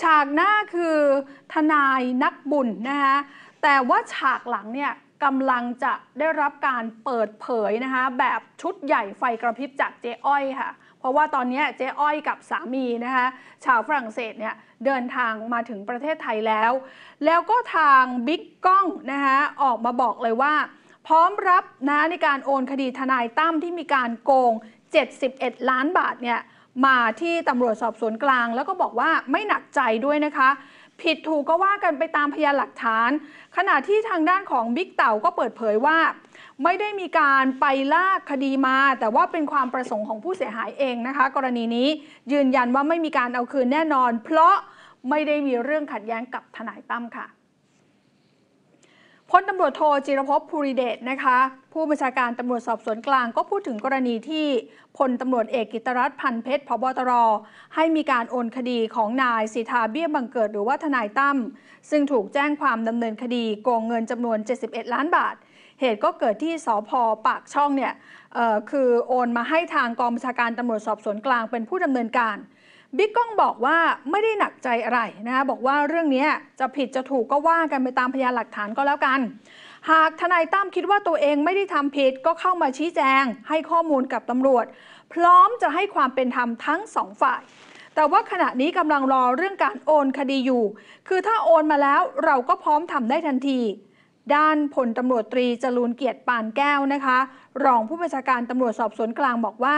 ฉากหน้าคือทนายนักบุญนะคะแต่ว่าฉากหลังเนี่ยกำลังจะได้รับการเปิดเผยนะคะแบบชุดใหญ่ไฟกระพริบจากเจ๊อ้อยค่ะ เพราะว่าตอนนี้เจ๊อ้อยกับสามีนะคะชาวฝรั่งเศสเนี่ย เดินทางมาถึงประเทศไทยแล้ว แล้วก็ทางบิ๊กก้องนะคะออกมาบอกเลยว่า พร้อมรับ นะในการโอนคดีทนายตั้มที่มีการโกง 71 ล้านบาทเนี่ยมาที่ตำรวจสอบสวนกลาง แล้วก็บอกว่าไม่หนักใจด้วยนะคะ ผิดถูกก็ว่ากันไปตามพยานหลักฐาน ขณะที่ทางด้านของบิ๊กเต่าก็เปิดเผยว่า ไม่ได้มีการไปลากคดีมา แต่ว่าเป็นความประสงค์ของผู้เสียหายเองนะคะ กรณีนี้ยืนยันว่าไม่มีการเอาคืนแน่นอน เพราะไม่ได้มีเรื่องขัดแย้งกับทนายตั้มค่ะพลตำรวจโทจิรพภูริเดช นะคะ ผู้บัญชาการตำรวจสอบสวนกลางก็พูดถึงกรณีที่พลตำรวจเอกกิตรัตพันเพชรพบตร ให้มีการโอนคดีของนายสิทธาเบี้ยบังเกิดหรือว่าทนายตั้มซึ่งถูกแจ้งความดำเนินคดีโกงเงินจำนวน 71 ล้านบาท เหตุก็เกิดที่สพปากช่องเนี่ยคือโอนมาให้ทางกองบัญชาการตำรวจสอบสวนกลางเป็นผู้ดำเนินการบิ๊กก้องบอกว่าไม่ได้หนักใจอะไรนะบอกว่าเรื่องนี้จะผิดจะถูกก็ว่ากันไปตามพยานหลักฐานก็แล้วกัน หากทนายตั้มคิดว่าตัวเองไม่ได้ทำผิดก็เข้ามาชี้แจงให้ข้อมูลกับตำรวจ พร้อมจะให้ความเป็นธรรมทั้งสองฝ่ายแต่ว่าขณะนี้กำลังรอเรื่องการโอนคดีอยู่ คือถ้าโอนมาแล้วเราก็พร้อมทำได้ทันที ด้านพลตำรวจตรีจรูนเกียรติปานแก้วนะคะ รองผู้บัญชาการตำรวจสอบสวนกลางบอกว่า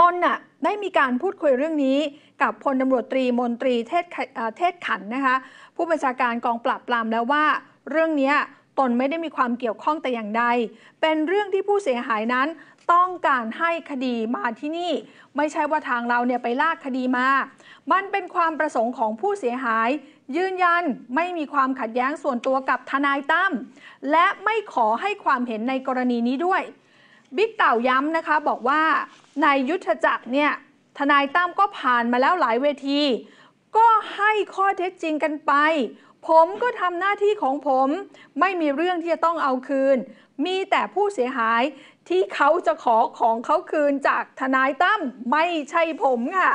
ตนน่ะได้มีการพูดคุยเรื่องนี้กับพลตำรวจตรีมนตรีเทศเทศขันนะคะผู้บัญชาการกองปราบปรามแล้วว่า เรื่องนี้ตนไม่ได้มีความเกี่ยวข้องแต่อย่างใด เป็นเรื่องที่ผู้เสียหายนั้นต้องการให้คดีมาที่นี่ไม่ใช่ว่าทางเราเนี่ยไปลากคดีมา มันเป็นความประสงค์ของผู้เสียหาย ยืนยันไม่มีความขัดแย้งส่วนตัวกับทนายตั้มและไม่ขอให้ความเห็นในกรณีนี้ด้วย บิ๊กเต่าย้ำนะคะบอกว่าในยุทธจักรเนี่ย ทนายตั้มก็ผ่านมาแล้วหลายเวที ก็ให้ข้อเท็จจริงกันไป ผมก็ทำหน้าที่ของผมไม่มีเรื่องที่จะต้องเอาคืน มีแต่ผู้เสียหายที่เขาจะขอของเขาคืนจากทนายตั้มไม่ใช่ผมค่ะ